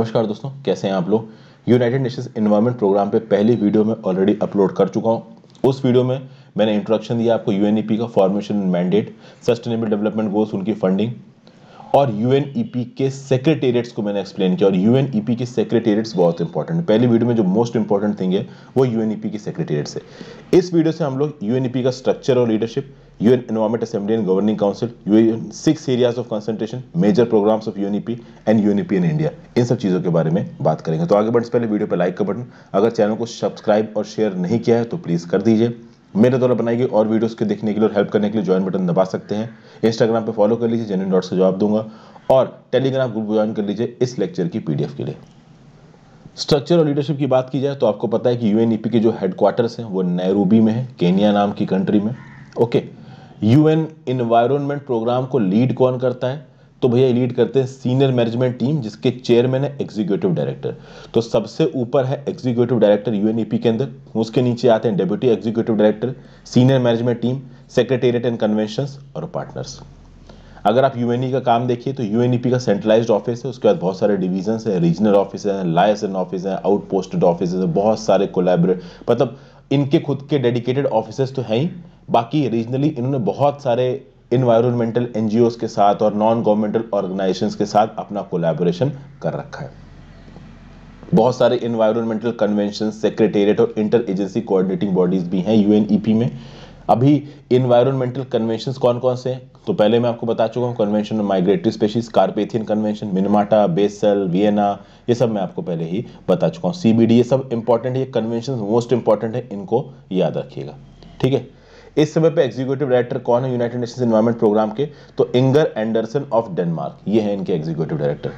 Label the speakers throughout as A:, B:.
A: नमस्कार दोस्तों कैसे हैं आप लोग यूनाइटेड नेशंस इन्वायरमेंट प्रोग्राम पे पहली वीडियो में ऑलरेडी अपलोड कर चुका हूँ उस वीडियो में मैंने इंट्रोडक्शन दिया आपको यू e का formation mandate sustainable development goals उनकी फंडिंग और यूएनईपी e के सेक्रेटेरिएट्स को मैंने एक्सप्लेन किया और यूएनईपी e के सेक्रेटेरिएट्स बहुत इंपॉर्टेंट पहली वीडियो में जो मोस्ट इंपॉर्टेंट थिंग है वो यू के सेक्रेटेरिएट्स है इस वीडियो से हम लोग यू का स्ट्रक्चर और leadership UN Environment Assembly and Governing Council, UN six areas of concentration, major programs of UNEP and UNEP in India. इन सब चीज़ों के बारे में बात करेंगे तो आगे बढ़ने से पहले वीडियो पर लाइक का बटन अगर चैनल को सब्सक्राइब और शेयर नहीं किया है तो प्लीज़ कर दीजिए मेरे द्वारा बनाई गई और वीडियोस के देखने के लिए और हेल्प करने के लिए ज्वाइन बटन दबा सकते हैं इंस्टाग्राम पर फॉलो कर लीजिए जेनिन डॉट से जवाब दूंगा और टेलीग्राम ग्रुप ज्वाइन कर लीजिए इस लेक्चर की पी के लिए स्ट्रक्चर और लीडरशिप की बात की जाए तो आपको पता है कि यूएनईपी e के जो हेडक्वार्टर्स हैं वो नैरूबी में है केनिया नाम की कंट्री में okay okay. UN environment programme को लीड कौन करता है तो भैया लीड करते हैं सीनियर मैनेजमेंट टीम जिसके चेयरमैन है एग्जीक्यूटिव डायरेक्टर तो सबसे ऊपर है एग्जीक्यूटिव डायरेक्टर यूएनईपी के अंदर उसके नीचे आते हैं deputy executive director senior management team secretariat and convention और पार्टनर्स अगर आप यू e का काम देखिए तो यू e का सेंट्रलाइज ऑफिस है उसके बाद बहुत सारे डिवीजन्स है रीजनल ऑफिस हैं लाइसन ऑफिस हैं आउट पोस्टेड ऑफिस हैं बहुत सारे कोलेबरेट मतलब इनके खुद के डेडिकेटेड ऑफिस तो हैं ही बाकी रीजनली इन्होंने बहुत सारे इन्वायरमेंटल एन के साथ और नॉन गवर्नमेंटल ऑर्गेनाइजेशन के साथ अपना कोलेबोरेशन कर रखा है बहुत सारे इन्वायरमेंटल कन्वेंशन सेक्रेटेरिएट और इंटर एजेंसी कोऑर्डिनेटिंग बॉडीज भी हैं यूएनईपी e में अभी इन्वायरमेंटल कन्वेंशन कौन कौन से हैं तो पहले मैं आपको बता चुका हूँ convention of migratory species Carpathian convention Minamata Basel Vienna ये सब मैं आपको पहले ही बता चुका हूँ सीबीडी ये सब इंपॉर्टेंट है ये कन्वेंशन मोस्ट इंपॉर्टेंट है इनको याद रखिएगा ठीक है इस समय पे एग्जीक्यूटिव डायरेक्टर कौन है यूनाइटेड नेशंस इन्वायरमेंट प्रोग्राम के तो इंगर एंडरसन ऑफ डेनमार्क ये है इनके एग्जीक्यूटिव डायरेक्टर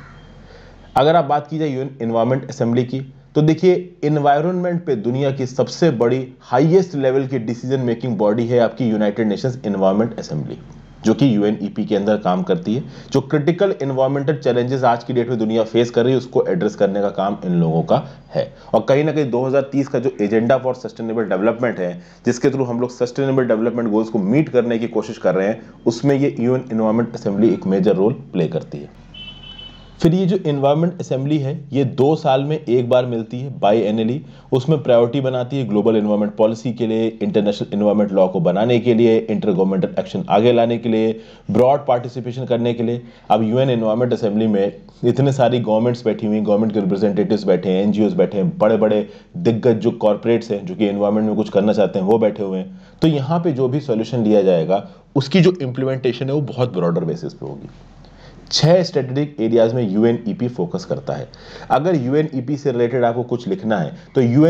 A: अगर आप बात की जाए यूएन इन्वायरमेंट असेंबली की तो देखिए इन्वायरमेंट पे दुनिया की सबसे बड़ी हाईएस्ट लेवल की डिसीजन मेकिंग बॉडी है आपकी यूनाइटेड नेशंस इन्वायरमेंट असेंबली जो कि यू e के अंदर काम करती है जो क्रिटिकल इन्वायरमेंटल चैलेंजेस आज की डेट में दुनिया फेस कर रही है उसको एड्रेस करने का काम इन लोगों का है और कहीं ना कहीं 2030 का जो एजेंडा फॉर सस्टेनेबल डेवलपमेंट है जिसके थ्रू हम लोग सस्टेनेबल डेवलपमेंट गोल्स को मीट करने की कोशिश कर रहे हैं उसमें ये यूएन एन असेंबली एक मेजर रोल प्ले करती है फिर ये जो इन्वायरमेंट असेंबली है ये दो साल में एक बार मिलती है बाई एनअली उसमें प्रायोरिटी बनाती है ग्लोबल इन्वायरमेंट पॉलिसी के लिए इंटरनेशनल इन्वायरमेंट लॉ को बनाने के लिए इंटर गवर्नमेंटल एक्शन आगे लाने के लिए ब्रॉड पार्टिसिपेशन करने के लिए अब यूएन इन्वायरमेंट असेंबली में इतने सारी गवर्नमेंट्स बैठी हुई गवर्नमेंट के रिप्रेजेंटेटिव बैठे हैं एनजीओ बैठे हैं बड़े बड़े दिग्गज जो कॉरपोरेट्स हैं जो कि इन्वायरमेंट में कुछ करना चाहते हैं वो बैठे हुए हैं तो यहाँ पे जो भी सोल्यूशन लिया जाएगा उसकी जो इम्प्लीमेंटेशन है वो बहुत ब्रॉडर बेसिस पे होगी छह स्ट्रेटेजिक एरियाज में यू फोकस e करता है अगर यू e से रिलेटेड आपको कुछ लिखना है तो यू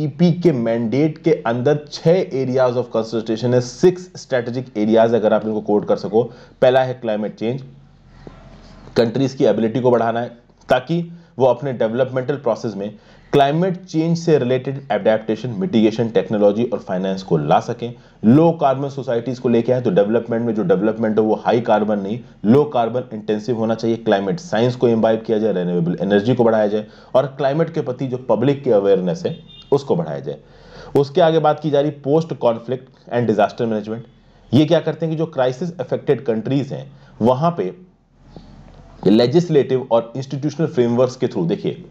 A: ईपी e के मैंडेट के अंदर छह एरियाज ऑफ कंसल्टेशन है सिक्स स्ट्रेटेजिक एरियाज अगर आप इनको कोड कर सको पहला है क्लाइमेट चेंज कंट्रीज की एबिलिटी को बढ़ाना है ताकि वो अपने डेवलपमेंटल प्रोसेस में क्लाइमेट चेंज से रिलेटेड एडेप्टेशन मिटिगेशन टेक्नोलॉजी और फाइनेंस को ला सकें लो कार्बन सोसाइटीज़ को लेके आए तो डेवलपमेंट में जो डेवलपमेंट है वो हाई कार्बन नहीं लो कार्बन इंटेंसिव होना चाहिए क्लाइमेट साइंस को इम्बाइव किया जाए रेन्यूएबल एनर्जी को बढ़ाया जाए और क्लाइमेट के प्रति जो पब्लिक की अवेयरनेस है उसको बढ़ाया जाए उसके आगे बात की जा रही post conflict and disaster management ये क्या करते हैं कि जो क्राइसिस अफेक्टेड कंट्रीज हैं वहां पे लेजिस्लेटिव और इंस्टीट्यूशनल फ्रेमवर्क के थ्रू देखिए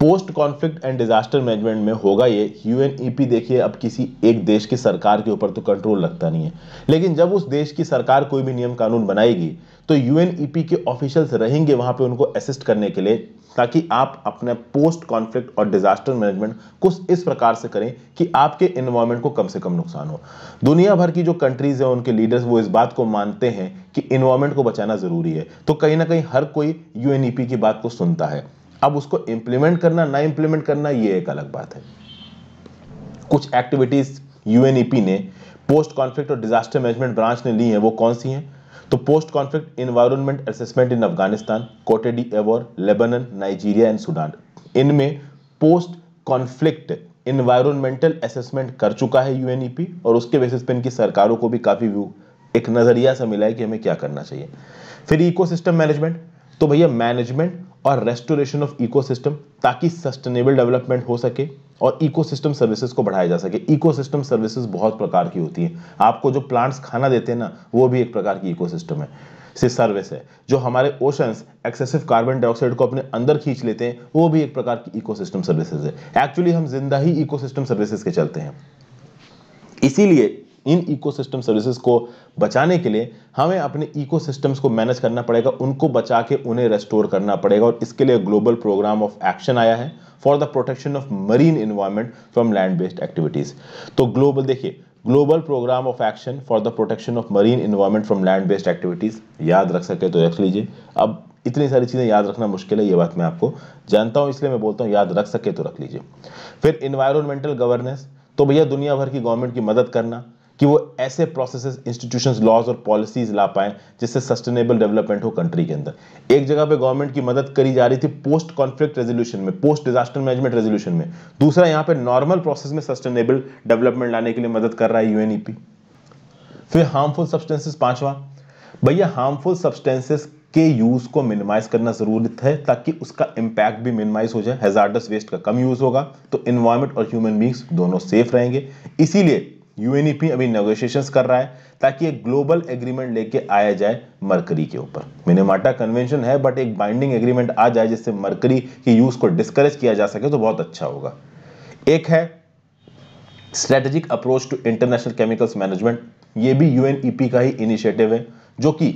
A: post conflict and disaster management में होगा ये यूएनईपी e देखिए अब किसी एक देश की सरकार के ऊपर तो कंट्रोल लगता नहीं है लेकिन जब उस देश की सरकार कोई भी नियम कानून बनाएगी तो यूएनईपी e के ऑफिशियल्स रहेंगे वहां पे उनको असिस्ट करने के लिए ताकि आप अपने पोस्ट कॉन्फ्लिक्ट और डिजास्टर मैनेजमेंट कुछ इस प्रकार से करें कि आपके इन्वायरमेंट को कम से कम नुकसान हो दुनिया भर की जो कंट्रीज हैं उनके लीडर्स वो इस बात को मानते हैं कि इन्वायरमेंट को बचाना जरूरी है तो कहीं ना कहीं हर कोई यूएनईपी e की बात को सुनता है अब उसको इंप्लीमेंट करना ना इंप्लीमेंट करना ये एक अलग बात है कुछ एक्टिविटीज यूएनईपी ने पोस्ट कॉन्फ्लिक्ट और डिजास्टर मैनेजमेंट ब्रांच ने ली है वो कौन सी हैं तो post conflict environment assessment in Afghanistan Cote d'Ivoire Lebanon Nigeria and Sudan इनमें पोस्ट कॉन्फ्लिक्ट इन्वायरमेंटल असेसमेंट कर चुका है यूएनईपी और उसके बेसिस पे इनकी सरकारों को भी काफ़ी व्यू एक नज़रिया सा मिला है कि हमें क्या करना चाहिए फिर इकोसिस्टम मैनेजमेंट तो भैया मैनेजमेंट और रेस्टोरेशन ऑफ इकोसिस्टम ताकि सस्टेनेबल डेवलपमेंट हो सके और इकोसिस्टम सर्विसेज को बढ़ाया जा सके इकोसिस्टम सर्विसेज बहुत प्रकार की होती है आपको जो प्लांट्स खाना देते हैं ना वो भी एक प्रकार की इकोसिस्टम है से सर्विस है जो हमारे ओशंस एक्सेसिव कार्बन डाइऑक्साइड को अपने अंदर खींच लेते हैं वो भी एक प्रकार की इकोसिस्टम सर्विसेज है एक्चुअली हम जिंदा ही इकोसिस्टम सर्विसेज के चलते हैं इसीलिए इन इकोसिस्टम सर्विसेज को बचाने के लिए हमें अपने इकोसिस्टम्स को मैनेज करना पड़ेगा उनको बचा के उन्हें रेस्टोर करना पड़ेगा और इसके लिए ग्लोबल प्रोग्राम ऑफ एक्शन आया है for the protection of marine environment from land based activities तो ग्लोबल देखिए global programme of action for the protection of marine environment from land based activities याद रख सके तो रख लीजिए अब इतनी सारी चीज़ें याद रखना मुश्किल है ये बात मैं आपको जानता हूं इसलिए मैं बोलता हूं याद रख सके तो रख लीजिए फिर इन्वायरमेंटल गवर्नेंस तो भैया दुनिया भर की गवर्नमेंट की मदद करना कि वो ऐसे प्रोसेस इंस्टीट्यूशन लॉज और पॉलिसीज ला पाए जिससे सस्टेनेबल डेवलपमेंट हो कंट्री के अंदर एक जगह पे गवर्नमेंट की मदद करी जा रही थी पोस्ट कॉन्फ्लिक्ट रेजोल्यूशन में पोस्ट डिजास्टर मैनेजमेंट रेजोल्यूशन में दूसरा यहां पे नॉर्मल प्रोसेस में सस्टेनेबल डेवलपमेंट लाने के लिए मदद कर रहा है यूएनईपी फिर हार्मफुल सब्सटेंसेस पांचवा भैया हार्मफुल सब्सटेंसेस के यूज को मिनिमाइज करना जरूरत है ताकि उसका इंपैक्ट भी मिनिमाइज हो जाए हेजार्डस वेस्ट का कम यूज होगा तो इन्वायरमेंट और ह्यूमन बींग्स दोनों सेफ रहेंगे इसीलिए यूएनईपी अभी नेगोशिएशन कर रहा है ताकि एक ग्लोबल एग्रीमेंट लेके आया जाए मरकरी के ऊपर मिनेमाटा कन्वेंशन है बट एक बाइंडिंग एग्रीमेंट आ जाए जिससे मरकरी की यूज को डिस्करेज किया जा सके तो बहुत अच्छा होगा एक है strategic approach to international chemicals management ये भी यूएनईपी का ही इनिशिएटिव है जो कि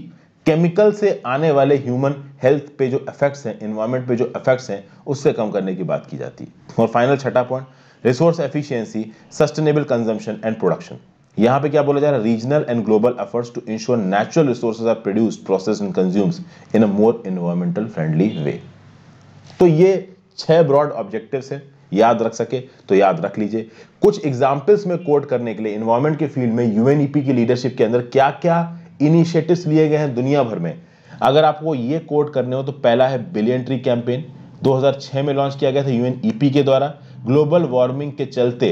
A: केमिकल से आने वाले ह्यूमन हेल्थ पे जो इफेक्ट्स हैं इन्वायरमेंट पे जो इफेक्ट्स हैं उससे कम करने की बात की जाती है और फाइनल छठा point resource efficiency sustainable consumption and production यहाँ पे क्या बोला जा रहा है regional and global efforts to ensure natural resource are produce process and consumes in a more environmental friendly way तो ये छह ब्रॉड ऑब्जेक्टिव्स हैं याद रख सके तो याद रख लीजिए कुछ एग्जाम्पल्स में कोट करने के लिए इन्वायरमेंट के फील्ड में यूएनईपी की लीडरशिप के अंदर क्या क्या इनिशिएटिव्स लिए गए हैं दुनिया भर में अगर आपको ये कोट करने हो तो पहला है बिलियन ट्री कैंपेन 2006 में लॉन्च किया गया था यूएनईपी के द्वारा ग्लोबल वार्मिंग के चलते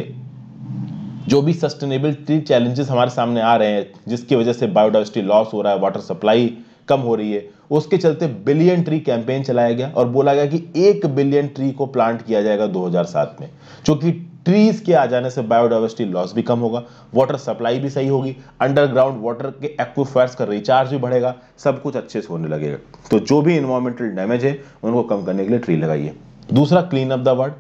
A: जो भी सस्टेनेबल ट्री चैलेंजेस हमारे सामने आ रहे हैं जिसकी वजह से बायोडाइवर्सिटी लॉस हो रहा है वाटर सप्लाई कम हो रही है उसके चलते बिलियन ट्री कैंपेन चलाया गया और बोला गया कि एक बिलियन ट्री को प्लांट किया जाएगा 2007 में चूंकि ट्रीज के आ जाने से बायोडाइवर्सिटी लॉस भी कम होगा वाटर सप्लाई भी सही होगी अंडरग्राउंड वाटर के एक्वाफायर्स का रिचार्ज भी बढ़ेगा सब कुछ अच्छे से होने लगेगा तो जो भी इन्वायरमेंटल डैमेज है उनको कम करने के लिए ट्री लगाइए दूसरा क्लीन अप द वर्ल्ड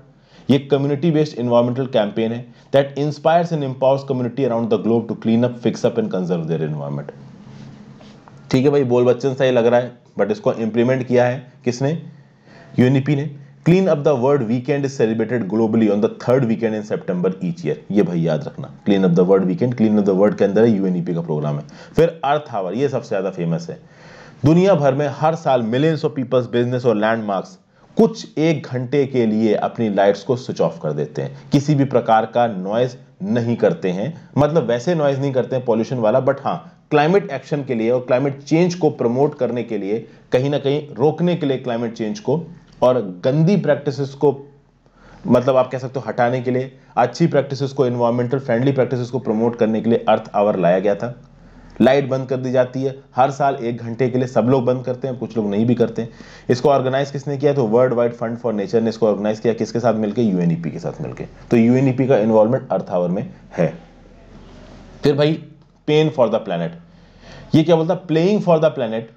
A: ये कम्युनिटी बेस्ड इन्वायरमेंटल कैंपेन है that inspires and empowers community around the globe to clean up fix up and conserve their environment ठीक है भाई बोल बच्चन सही लग रहा है बट इसको इंप्लीमेंट किया है किसने यूनिपी ने clean up the world weekend is celebrated globally on the third weekend in September each year ये भाई याद रखना clean up the world weekend clean up the world के अंदर यूएनईपी का प्रोग्राम है फिर अर्थ आवर ये सबसे ज्यादा फेमस है दुनिया भर में हर साल मिलियंस ऑफ पीपल्स बिजनेस और लैंडमार्क्स कुछ एक घंटे के लिए अपनी लाइट्स को स्विच ऑफ कर देते हैं किसी भी प्रकार का नॉइज नहीं करते हैं मतलब वैसे नॉइज नहीं करते हैं पॉल्यूशन वाला बट हाँ क्लाइमेट एक्शन के लिए और क्लाइमेट चेंज को प्रमोट करने के लिए कहीं ना कहीं रोकने के लिए क्लाइमेट चेंज को और गंदी प्रैक्टिसेस को मतलब आप कह सकते हो हटाने के लिए अच्छी प्रैक्टिसेस को इन्वायरमेंटल फ्रेंडली प्रैक्टिसेस को प्रमोट करने के लिए अर्थ आवर लाया गया था लाइट बंद कर दी जाती है हर साल एक घंटे के लिए सब लोग बंद करते हैं कुछ लोग नहीं भी करते हैं इसको ऑर्गेनाइज किसने किया तो World Wide Fund for Nature ने इसको ऑर्गेनाइज किया किसके साथ मिलकर यूएनईपी के साथ मिलकर तो यूएनईपी का इन्वॉल्वमेंट अर्थ आवर में है फिर भाई पेन फॉर द प्लैनेट ये क्या बोलता है प्लेइंग फॉर द प्लैनेट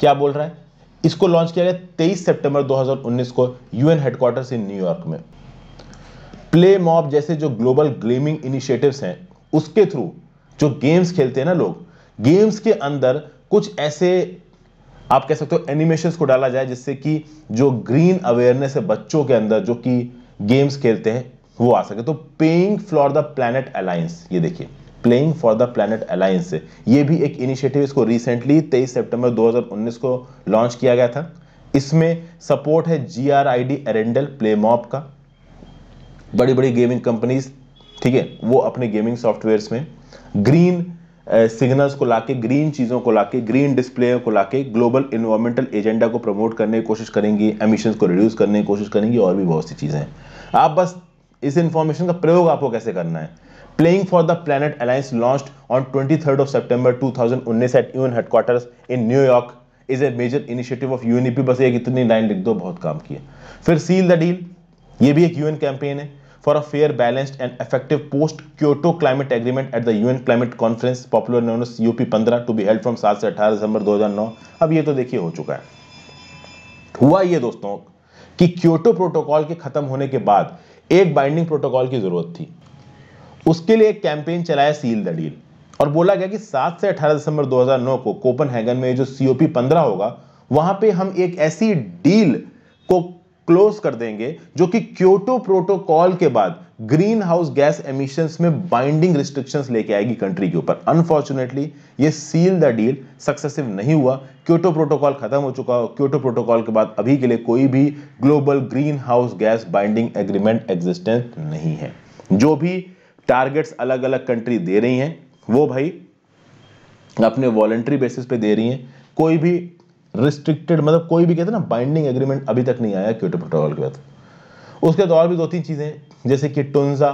A: क्या बोल रहा है इसको लॉन्च किया गया 23 सितंबर 2019 को यूएन हेडक्वार्टर इन न्यूयॉर्क में प्ले मॉब जैसे जो ग्लोबल गेमिंग इनिशिएटिव्स हैं उसके थ्रू जो गेम्स खेलते हैं ना लोग गेम्स के अंदर कुछ ऐसे आप कह सकते हो एनिमेशन को डाला जाए जिससे कि जो ग्रीन अवेयरनेस है बच्चों के अंदर जो कि गेम्स खेलते हैं वो आ सके तो paying for the planet alliance ये देखिए playing for the planet alliance ये भी एक इनिशिएटिव इसको रिसेंटली 23 सितंबर 2019 को लॉन्च किया गया था इसमें सपोर्ट है जी आर आई डी एरेंडल प्लेमॉप का बड़ी बड़ी गेमिंग कंपनीज ठीक है वो अपने गेमिंग सॉफ्टवेयर में ग्रीन सिग्नल्स को लाके ग्रीन चीज़ों को लाके ग्रीन डिस्प्ले को लाके ग्लोबल इन्वायरमेंटल एजेंडा को प्रमोट करने की कोशिश करेंगी एमिशंस को रिड्यूस करने की कोशिश करेंगी और भी बहुत सी चीज़ें हैं आप बस इस इन्फॉर्मेशन का प्रयोग आपको कैसे करना है Playing for the Planet Alliance launched on 23rd of September 2019 at UN headquarters in New York is a major initiative of UNEP बस एक इतनी लाइन लिख दो बहुत काम किया फिर सील द डील ये भी एक यूएन कैंपेन है for a fair, balanced, and effective post-Kyoto climate agreement at the UN climate conference, popular known as COP15, to be held from 7 से 18 दिसंबर 2009. अब ये तो देखिए हो चुका है हुआ ये दोस्तों कि क्योटो प्रोटोकॉल के खत्म होने के बाद एक बाइंडिंग प्रोटोकॉल की जरूरत थी उसके लिए एक कैंपेन चलाया सील द डील और बोला गया कि 7 से 18 दिसंबर 2009 को कोपनहेगन में जो सीओपी 15 होगा वहां पे हम एक ऐसी डील को क्लोज कर देंगे जो कि क्योटो प्रोटोकॉल के बाद ग्रीन हाउस गैस एमिशन में बाइंडिंग रिस्ट्रिक्शन लेके आएगी कंट्री के ऊपर अनफॉर्चुनेटली ये सील द डील सक्सेसिव नहीं हुआ क्योटो प्रोटोकॉल खत्म हो चुका क्योटो प्रोटोकॉल के बाद अभी के लिए कोई भी global green house gas binding agreement existence नहीं है जो भी टारगेट्स अलग अलग कंट्री दे रही हैं वो भाई अपने वॉलेंट्री बेसिस पे दे रही हैं कोई भी रिस्ट्रिक्टेड मतलब कोई भी कहते ना बाइंडिंग एग्रीमेंट अभी तक नहीं आया क्योटो प्रोटोकॉल के बाद उसके और भी दो तीन चीज़ें जैसे कि टोन्जा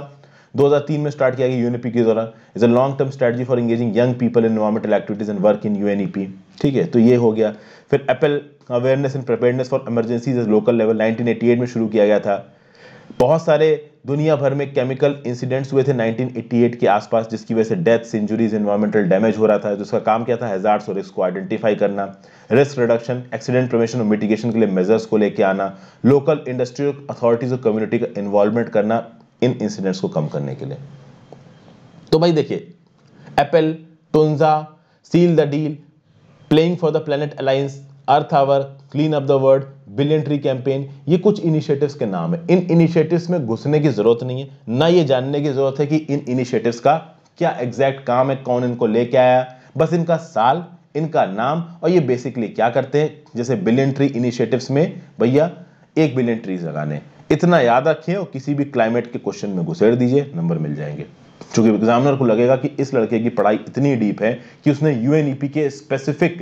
A: 2003 में स्टार्ट किया गया यूएनईपी के द्वारा is a long term strategy for engaging young people in environmental activities and work in UNEP ठीक है तो ये हो गया फिर APELL awareness and preparedness for emergencies local level 1988 में शुरू किया गया था बहुत सारे दुनिया भर में केमिकल इंसिडेंट्स हुए थे 1988 के आसपास जिसकी वजह से डेथ्स इंजुरीज इन्वायरमेंटल डैमेज हो रहा था जिसका तो काम क्या था हैजार्ड्स और रिस्क को आइडेंटिफाई करना रिस्क रिडक्शन एक्सीडेंट प्रिवेंशन और मिटिगेशन के लिए मेजर्स को लेकर आना लोकल इंडस्ट्रियल अथॉरिटीज और कम्युनिटी का इन्वॉल्वमेंट करना इन इंसिडेंट्स को कम करने के लिए तो भाई देखिए APELL Tunza seal the deal playing for the planet alliance earth hour clean up the world billion tree campaign ये कुछ इनिशिएटिव्स के नाम है इन इनिशिएटिव्स में घुसने की जरूरत नहीं है ना ये जानने की जरूरत है कि इन इनिशिएटिव्स का क्या एग्जैक्ट काम है कौन इनको लेके आया बस इनका साल इनका नाम और ये बेसिकली क्या करते हैं जैसे बिलियन ट्री इनिशिएटिव्स में भैया एक बिलियन ट्रीज लगाने इतना याद रखिए और किसी भी क्लाइमेट के क्वेश्चन में घुसेड़ दीजिए नंबर मिल जाएंगे चूंकि एग्जामिनर को लगेगा कि इस लड़के की पढ़ाई इतनी डीप है कि उसने यूएनईपी के स्पेसिफिक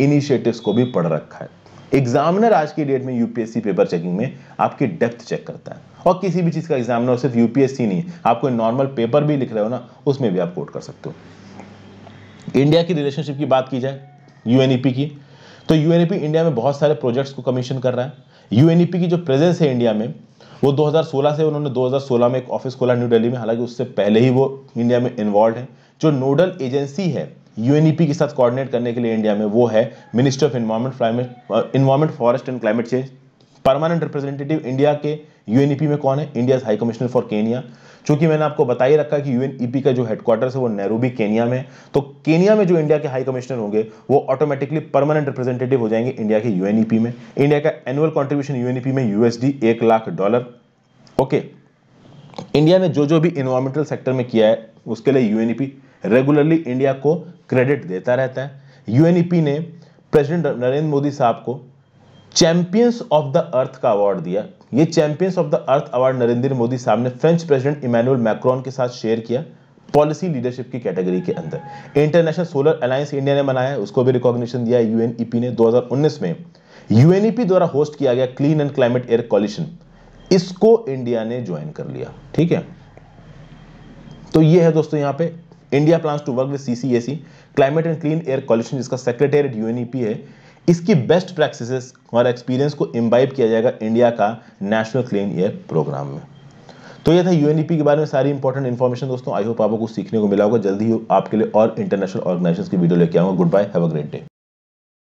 A: इनिशिएटिव्स को भी पढ़ रखा है एग्जामिनर आज की डेट में यूपीएससी पेपर चेकिंग में आपकी डेप्थ चेक करता है और किसी भी चीज़ का एग्जामिनर सिर्फ यूपीएससी नहीं है आप कोई नॉर्मल पेपर भी लिख रहे हो ना उसमें भी आप कोट कर सकते हो इंडिया की रिलेशनशिप की बात की जाए यूएनईपी e की तो यूएनईपी इंडिया e में बहुत सारे प्रोजेक्ट्स को कमीशन कर रहा है यूएनईपी e की जो प्रेजेंस है इंडिया में वो 2016 से उन्होंने 2016 में एक ऑफिस खोला न्यू दिल्ली में हालांकि उससे पहले ही वो इंडिया में इन्वॉल्व है जो नोडल एजेंसी है यूएनईपी e के साथ कोऑर्डिनेट करने के लिए इंडिया में वो है minister of environment environment forest and climate change permanent representative India के यूएनईपी e में कौन है India high commissioner for Kenya चूंकि मैंने आपको बता ही रखा कि यूएनईपी e का जो हेडक्वार्टर है वो नैरूबी केनिया में तो केनिया में जो इंडिया के हाई कमिश्नर होंगे वो ऑटोमेटिकली परमानेंट रिप्रेजेंटेटिव हो जाएंगे इंडिया के यूएनईपी में इंडिया का एनुअल कॉन्ट्रीब्यूशन यूएनईपी में यूएसडी एक लाख डॉलर ओके इंडिया ने जो जो भी इन्वायरमेंटल सेक्टर में किया है उसके लिए यूएनईपी रेगुलरली इंडिया को क्रेडिट देता रहता है यूएनईपी e ने प्रेसिडेंट नरेंद्र मोदी साहब को चैंपियंस ऑफ द अर्थ का अवार्ड दिया ये champions of the earth award Narendra Modi साहब ने फ्रेंच प्रेसिडेंट इमैनुअल मैक्रोन के साथ शेयर किया पॉलिसी लीडरशिप की कैटेगरी के अंदर इंटरनेशनल सोलर अलायंस इंडिया ने बनाया उसको भी रिकॉग्निशन दिया यूएनईपी e ने 2019 में यूएनईपी e द्वारा होस्ट किया गया clean and climate air coalition इसको इंडिया ने ज्वाइन कर लिया ठीक है तो ये है दोस्तों यहां पे India plan to work with C climate and clean air coalition जिसका सेक्रेटेरियट यूएनईपी है इसकी बेस्ट प्रैक्टिस और एक्सपीरियंस को इम्बाइब किया जाएगा इंडिया का नेशनल क्लीन एयर प्रोग्राम में तो ये था यूएनईपी के बारे में सारी इंपॉर्टेंट इन्फॉर्मेशन दोस्तों आई होप आपको कुछ सीखने को मिला होगा जल्दी आपके लिए और इंटरनेशनल ऑर्गेनाइजेशन की वीडियो लेके आऊंगा good bye have a great day